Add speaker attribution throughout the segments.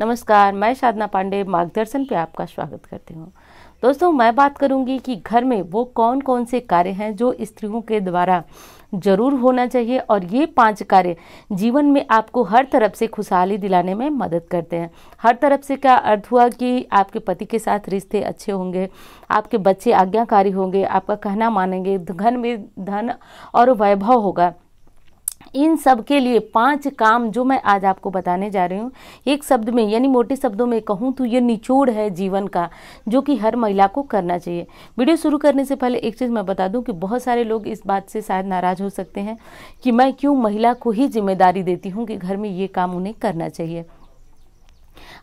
Speaker 1: नमस्कार मैं साधना पांडे मार्गदर्शन पे आपका स्वागत करती हूँ दोस्तों मैं बात करूँगी कि घर में वो कौन कौन से कार्य हैं जो स्त्रियों के द्वारा जरूर होना चाहिए और ये पांच कार्य जीवन में आपको हर तरफ से खुशहाली दिलाने में मदद करते हैं हर तरफ से क्या अर्थ हुआ कि आपके पति के साथ रिश्ते अच्छे होंगे आपके बच्चे आज्ञाकारी होंगे आपका कहना मानेंगे घर में धन और वैभव होगा इन सब के लिए पांच काम जो मैं आज आपको बताने जा रही हूँ एक शब्द में यानी मोटे शब्दों में कहूँ तो ये निचोड़ है जीवन का जो कि हर महिला को करना चाहिए वीडियो शुरू करने से पहले एक चीज़ मैं बता दूँ कि बहुत सारे लोग इस बात से शायद नाराज़ हो सकते हैं कि मैं क्यों महिला को ही जिम्मेदारी देती हूँ कि घर में ये काम उन्हें करना चाहिए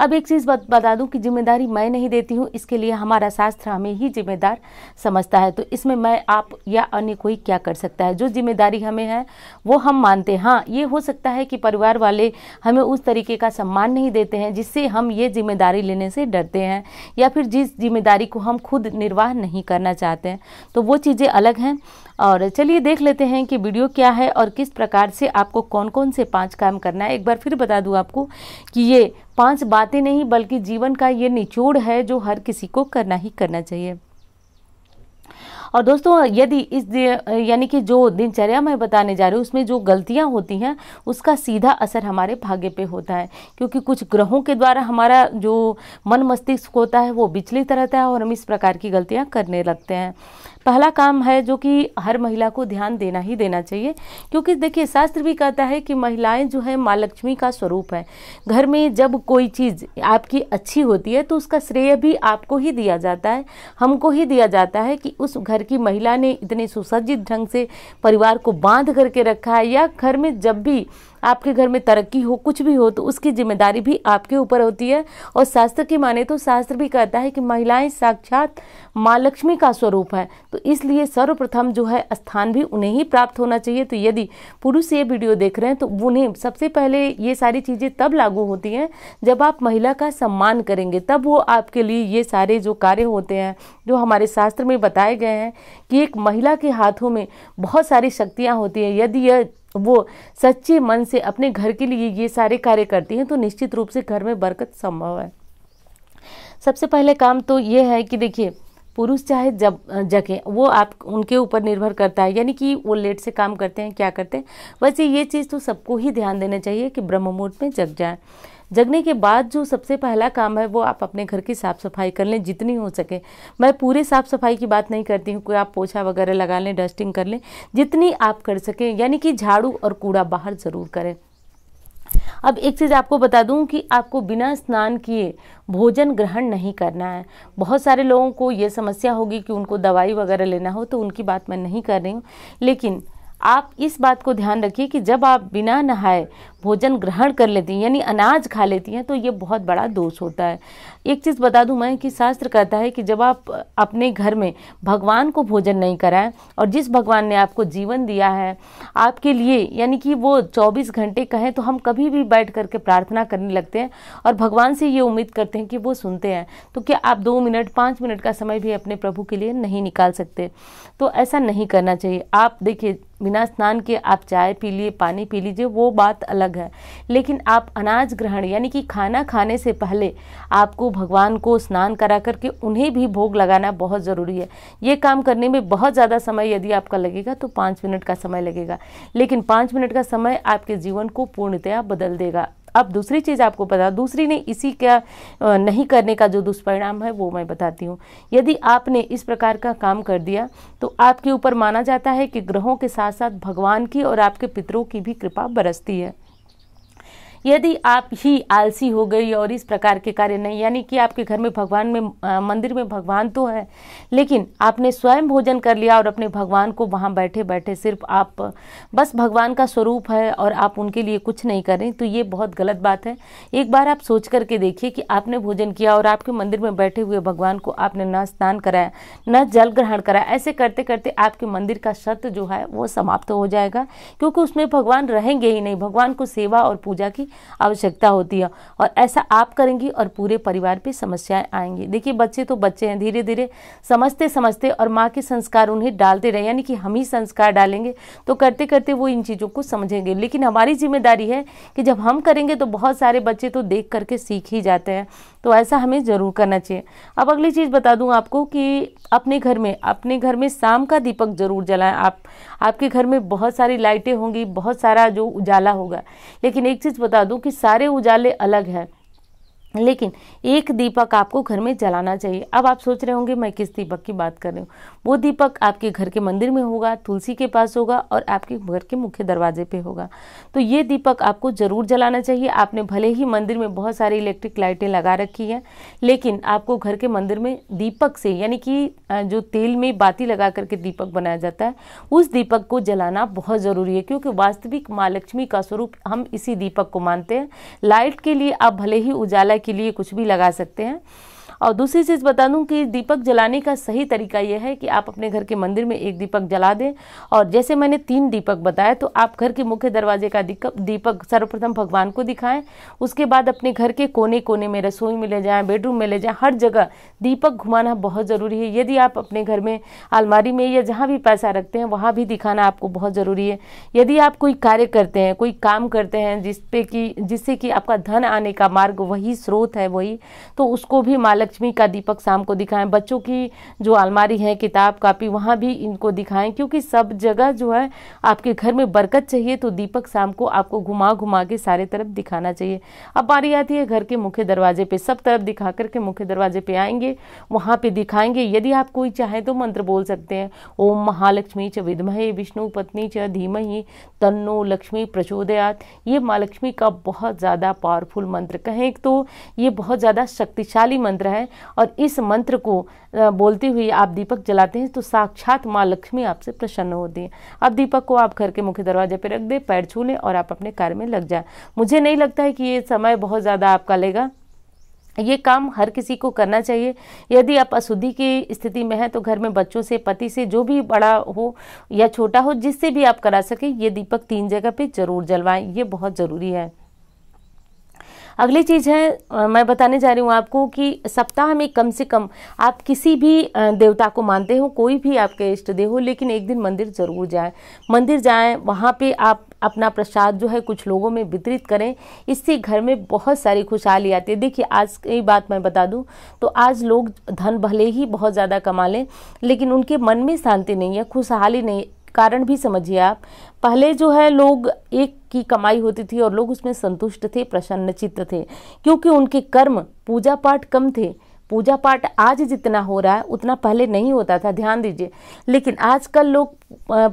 Speaker 1: अब एक चीज़ बता दूं कि जिम्मेदारी मैं नहीं देती हूँ इसके लिए हमारा शास्त्र हमें ही जिम्मेदार समझता है तो इसमें मैं आप या अन्य कोई क्या कर सकता है जो जिम्मेदारी हमें है वो हम मानते हैं हाँ ये हो सकता है कि परिवार वाले हमें उस तरीके का सम्मान नहीं देते हैं जिससे हम ये जिम्मेदारी लेने से डरते हैं या फिर जिस जिम्मेदारी को हम खुद निर्वाह नहीं करना चाहते हैं तो वो चीज़ें अलग हैं और चलिए देख लेते हैं कि वीडियो क्या है और किस प्रकार से आपको कौन कौन से पांच काम करना है एक बार फिर बता दूँ आपको कि ये पांच बातें नहीं बल्कि जीवन का ये निचोड़ है जो हर किसी को करना ही करना चाहिए और दोस्तों यदि इस यानी कि जो दिनचर्या मैं बताने जा रही हूँ उसमें जो गलतियाँ होती हैं उसका सीधा असर हमारे भाग्य पे होता है क्योंकि कुछ ग्रहों के द्वारा हमारा जो मन मस्तिष्क होता है वो विचलित रहता है और हम इस प्रकार की गलतियाँ करने लगते हैं पहला काम है जो कि हर महिला को ध्यान देना ही देना चाहिए क्योंकि देखिए शास्त्र भी कहता है कि महिलाएं जो है माँ लक्ष्मी का स्वरूप है घर में जब कोई चीज़ आपकी अच्छी होती है तो उसका श्रेय भी आपको ही दिया जाता है हमको ही दिया जाता है कि उस घर की महिला ने इतने सुसज्जित ढंग से परिवार को बांध करके रखा है या घर में जब भी आपके घर में तरक्की हो कुछ भी हो तो उसकी जिम्मेदारी भी आपके ऊपर होती है और शास्त्र की माने तो शास्त्र भी कहता है कि महिलाएं साक्षात माँ लक्ष्मी का स्वरूप है तो इसलिए सर्वप्रथम जो है स्थान भी उन्हें ही प्राप्त होना चाहिए तो यदि पुरुष ये वीडियो देख रहे हैं तो उन्हें सबसे पहले ये सारी चीज़ें तब लागू होती हैं जब आप महिला का सम्मान करेंगे तब वो आपके लिए ये सारे जो कार्य होते हैं जो हमारे शास्त्र में बताए गए हैं कि एक महिला के हाथों में बहुत सारी शक्तियाँ होती हैं यदि यह वो सच्चे मन से अपने घर के लिए ये सारे कार्य करती हैं तो निश्चित रूप से घर में बरकत संभव है सबसे पहले काम तो ये है कि देखिए पुरुष चाहे जब जगें वो आप उनके ऊपर निर्भर करता है यानी कि वो लेट से काम करते हैं क्या करते हैं वैसे ये चीज़ तो सबको ही ध्यान देना चाहिए कि ब्रह्म मुहूर्त में जग जाए जगने के बाद जो सबसे पहला काम है वो आप अपने घर की साफ़ सफाई कर लें जितनी हो सके मैं पूरे साफ़ सफाई की बात नहीं करती हूँ कोई आप पोछा वगैरह लगा लें डस्टिंग कर लें जितनी आप कर सकें यानी कि झाड़ू और कूड़ा बाहर ज़रूर करें अब एक चीज़ आपको बता दूं कि आपको बिना स्नान किए भोजन ग्रहण नहीं करना है बहुत सारे लोगों को ये समस्या होगी कि उनको दवाई वगैरह लेना हो तो उनकी बात मैं नहीं कर रही हूँ लेकिन आप इस बात को ध्यान रखिए कि जब आप बिना नहाए भोजन ग्रहण कर लेती हैं यानी अनाज खा लेती हैं तो ये बहुत बड़ा दोष होता है एक चीज़ बता दूं मैं कि शास्त्र कहता है कि जब आप अपने घर में भगवान को भोजन नहीं कराएं और जिस भगवान ने आपको जीवन दिया है आपके लिए यानी कि वो 24 घंटे कहें तो हम कभी भी बैठ करके प्रार्थना करने लगते हैं और भगवान से ये उम्मीद करते हैं कि वो सुनते हैं तो क्या आप दो मिनट पाँच मिनट का समय भी अपने प्रभु के लिए नहीं निकाल सकते तो ऐसा नहीं करना चाहिए आप देखिए बिना स्नान के आप चाय पी लिए पानी पी लीजिए वो बात अलग अलग है लेकिन आप अनाज ग्रहण यानी कि खाना खाने से पहले आपको भगवान को स्नान करा करके उन्हें भी भोग लगाना बहुत ज़रूरी है ये काम करने में बहुत ज़्यादा समय यदि आपका लगेगा तो पाँच मिनट का समय लगेगा लेकिन पाँच मिनट का समय आपके जीवन को पूर्णतया बदल देगा अब दूसरी चीज़ आपको पता दूसरी ने इसी का नहीं करने का जो दुष्परिणाम है वो मैं बताती हूँ यदि आपने इस प्रकार का काम कर दिया तो आपके ऊपर माना जाता है कि ग्रहों के साथ साथ भगवान की और आपके पितरों की भी कृपा बरसती है यदि आप ही आलसी हो गई और इस प्रकार के कार्य नहीं यानी कि आपके घर में भगवान में मंदिर में भगवान तो है लेकिन आपने स्वयं भोजन कर लिया और अपने भगवान को वहाँ बैठे बैठे सिर्फ आप बस भगवान का स्वरूप है और आप उनके लिए कुछ नहीं करें तो ये बहुत गलत बात है एक बार आप सोच करके देखिए कि आपने भोजन किया और आपके मंदिर में बैठे हुए भगवान को आपने न स्नान कराया न जल ग्रहण कराया ऐसे करते करते आपके मंदिर का सत्य जो है वो समाप्त हो जाएगा क्योंकि उसमें भगवान रहेंगे ही नहीं भगवान को सेवा और पूजा की आवश्यकता होती है और ऐसा आप करेंगी और पूरे परिवार पर समस्याएं आएंगी देखिए बच्चे तो बच्चे हैं धीरे धीरे समझते समझते और माँ के संस्कार उन्हें डालते रहे यानी कि हम ही संस्कार डालेंगे तो करते करते वो इन चीज़ों को समझेंगे लेकिन हमारी जिम्मेदारी है कि जब हम करेंगे तो बहुत सारे बच्चे तो देख करके सीख ही जाते हैं तो ऐसा हमें ज़रूर करना चाहिए अब अगली चीज़ बता दूँ आपको कि अपने घर में अपने घर में शाम का दीपक ज़रूर जलाएं आप आपके घर में बहुत सारी लाइटें होंगी बहुत सारा जो उजाला होगा लेकिन एक चीज़ बता दूँ कि सारे उजाले अलग हैं लेकिन एक दीपक आपको घर में जलाना चाहिए अब आप सोच रहे होंगे मैं किस दीपक की बात कर रही हूँ वो दीपक आपके घर के मंदिर में होगा तुलसी के पास होगा और आपके घर के मुख्य दरवाजे पे होगा तो ये दीपक आपको ज़रूर जलाना चाहिए आपने भले ही मंदिर में बहुत सारी इलेक्ट्रिक लाइटें लगा रखी हैं लेकिन आपको घर के मंदिर में दीपक से यानी कि जो तेल में बाती लगा करके दीपक बनाया जाता है उस दीपक को जलाना बहुत ज़रूरी है क्योंकि वास्तविक माँ लक्ष्मी का स्वरूप हम इसी दीपक को मानते हैं लाइट के लिए आप भले ही उजाला के लिए कुछ भी लगा सकते हैं और दूसरी चीज़ बता दूँ कि दीपक जलाने का सही तरीका यह है कि आप अपने घर के मंदिर में एक दीपक जला दें और जैसे मैंने तीन दीपक बताया तो आप घर के मुख्य दरवाजे का दीपक सर्वप्रथम भगवान को दिखाएं उसके बाद अपने घर के कोने कोने में रसोई में ले जाएँ बेडरूम में ले जाएँ हर जगह दीपक घुमाना बहुत ज़रूरी है यदि आप अपने घर में अलमारी में या जहाँ भी पैसा रखते हैं वहाँ भी दिखाना आपको बहुत ज़रूरी है यदि आप कोई कार्य करते हैं कोई काम करते हैं जिस पे कि जिससे कि आपका धन आने का मार्ग वही स्रोत है वही तो उसको भी मालक लक्ष्मी का दीपक शाम को दिखाएं बच्चों की जो अलमारी है किताब कापी वहाँ भी इनको दिखाएं क्योंकि सब जगह जो है आपके घर में बरकत चाहिए तो दीपक शाम को आपको घुमा घुमा के सारे तरफ दिखाना चाहिए अब बारी आती है घर के मुख्य दरवाजे पे सब तरफ दिखा करके मुख्य दरवाजे पे आएंगे वहाँ पे दिखाएंगे यदि आप कोई चाहे तो मंत्र बोल सकते हैं ओम महालक्ष्मी च विधमहे विष्णु पत्नी च धीमहि तन्नो लक्ष्मी प्रचोदयात ये माँ लक्ष्मी का बहुत ज़्यादा पावरफुल मंत्र कहें तो ये बहुत ज़्यादा शक्तिशाली मंत्र है जाए और इस मंत्र को बोलते हुए आप दीपक जलाते हैं तो साक्षात माँ लक्ष्मी आपसे प्रसन्न होती है अब दीपक को आप घर के मुख्य दरवाजे पर रख दे पैर छू लें और आप अपने कार्य में लग जाए मुझे नहीं लगता है कि ये समय बहुत ज़्यादा आपका लेगा ये काम हर किसी को करना चाहिए यदि आप अशुद्धि की स्थिति में हैं तो घर में बच्चों से पति से जो भी बड़ा हो या छोटा हो जिससे भी आप करा सकें ये दीपक तीन जगह पे ज़रूर जलवाएं ये बहुत ज़रूरी है अगली चीज़ है मैं बताने जा रही हूँ आपको कि सप्ताह में कम से कम आप किसी भी देवता को मानते हो कोई भी आपके इष्ट देव हो लेकिन एक दिन मंदिर ज़रूर जाए मंदिर जाए वहाँ पे आप अपना प्रसाद जो है कुछ लोगों में वितरित करें इससे घर में बहुत सारी खुशहाली आती है देखिए आज की बात मैं बता दूं तो आज लोग धन भले ही बहुत ज़्यादा कमा लें लेकिन उनके मन में शांति नहीं है खुशहाली नहीं कारण भी समझिए आप पहले जो है लोग एक की कमाई होती थी और लोग उसमें संतुष्ट थे प्रसन्न चित्त थे क्योंकि उनके कर्म पूजा पाठ कम थे पूजा पाठ आज जितना हो रहा है उतना पहले नहीं होता था ध्यान दीजिए लेकिन आजकल लोग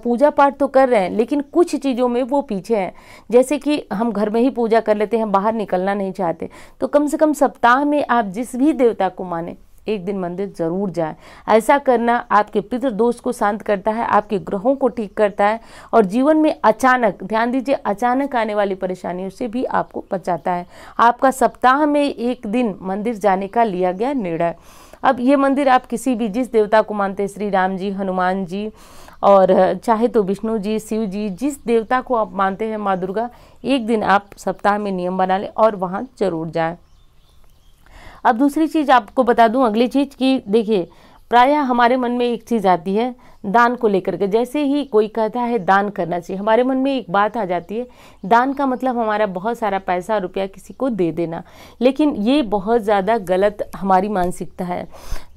Speaker 1: पूजा पाठ तो कर रहे हैं लेकिन कुछ चीज़ों में वो पीछे हैं जैसे कि हम घर में ही पूजा कर लेते हैं बाहर निकलना नहीं चाहते तो कम से कम सप्ताह में आप जिस भी देवता को माने एक दिन मंदिर ज़रूर जाए ऐसा करना आपके पितृ दोष को शांत करता है आपके ग्रहों को ठीक करता है और जीवन में अचानक ध्यान दीजिए अचानक आने वाली परेशानियों से भी आपको बचाता है आपका सप्ताह में एक दिन मंदिर जाने का लिया गया निर्णय अब ये मंदिर आप किसी भी जिस देवता को मानते हैं श्री राम जी हनुमान जी और चाहे तो विष्णु जी शिव जी जिस देवता को आप मानते हैं माँ दुर्गा एक दिन आप सप्ताह में नियम बना लें और वहाँ ज़रूर जाएँ अब दूसरी चीज़ आपको बता दूं अगली चीज़ कि देखिए प्रायः हमारे मन में एक चीज़ आती है दान को लेकर के जैसे ही कोई कहता है दान करना चाहिए हमारे मन में एक बात आ जाती है दान का मतलब हमारा बहुत सारा पैसा रुपया किसी को दे देना लेकिन ये बहुत ज़्यादा गलत हमारी मानसिकता है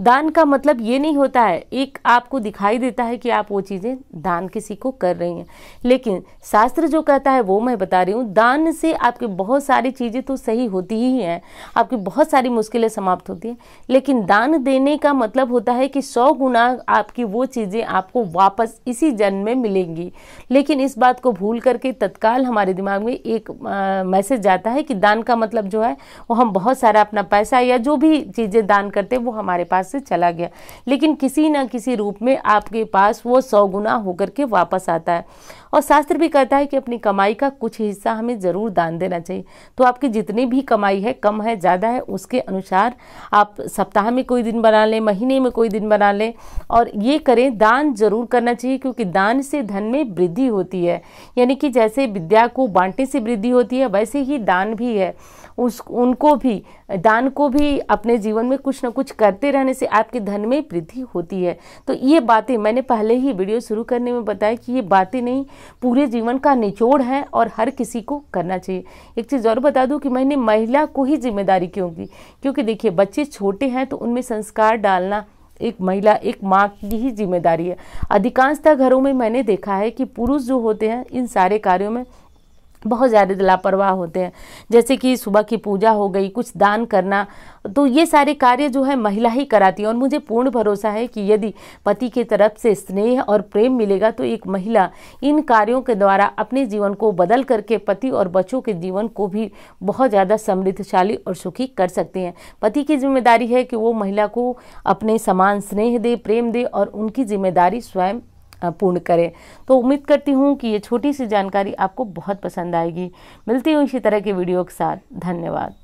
Speaker 1: दान का मतलब ये नहीं होता है एक आपको दिखाई देता है कि आप वो चीज़ें दान किसी को कर रही हैं लेकिन शास्त्र जो कहता है वो मैं बता रही हूँ दान से आपकी बहुत सारी चीज़ें तो सही होती ही हैं आपकी बहुत सारी मुश्किलें समाप्त होती हैं लेकिन दान देने का मतलब होता है कि सौ गुना आपकी वो चीज़ें आपको वापस इसी जन्म में मिलेंगी लेकिन इस बात को भूल करके तत्काल हमारे दिमाग में एक मैसेज जाता है कि दान का मतलब जो है वो हम बहुत सारा अपना पैसा या जो भी चीज़ें दान करते हैं वो हमारे पास से चला गया लेकिन किसी न किसी रूप में आपके पास वो सौ गुना होकर के वापस आता है और शास्त्र भी कहता है कि अपनी कमाई का कुछ हिस्सा हमें ज़रूर दान देना चाहिए तो आपकी जितनी भी कमाई है कम है ज़्यादा है उसके अनुसार आप सप्ताह में कोई दिन बना लें महीने में कोई दिन बना लें और ये करें दान जरूर करना चाहिए क्योंकि दान से धन में वृद्धि होती है यानी कि जैसे विद्या को बांटने से वृद्धि होती है वैसे ही दान भी है उस उनको भी दान को भी अपने जीवन में कुछ ना कुछ करते रहने से आपके धन में वृद्धि होती है तो ये बातें मैंने पहले ही वीडियो शुरू करने में बताया कि ये बातें नहीं पूरे जीवन का निचोड़ है और हर किसी को करना चाहिए एक चीज़ और बता दूँ कि मैंने महिला को ही जिम्मेदारी क्यों की क्योंकि देखिए बच्चे छोटे हैं तो उनमें संस्कार डालना एक महिला एक माँ की ही जिम्मेदारी है अधिकांशतः घरों में मैंने देखा है कि पुरुष जो होते हैं इन सारे कार्यों में बहुत ज़्यादा लापरवाह होते हैं जैसे कि सुबह की पूजा हो गई कुछ दान करना तो ये सारे कार्य जो है महिला ही कराती है और मुझे पूर्ण भरोसा है कि यदि पति की तरफ से स्नेह और प्रेम मिलेगा तो एक महिला इन कार्यों के द्वारा अपने जीवन को बदल करके पति और बच्चों के जीवन को भी बहुत ज़्यादा समृद्धशाली और सुखी कर सकती हैं पति की जिम्मेदारी है कि वो महिला को अपने समान स्नेह दे प्रेम दे और उनकी जिम्मेदारी स्वयं पूर्ण करें तो उम्मीद करती हूँ कि ये छोटी सी जानकारी आपको बहुत पसंद आएगी मिलती हूँ इसी तरह की वीडियो के साथ धन्यवाद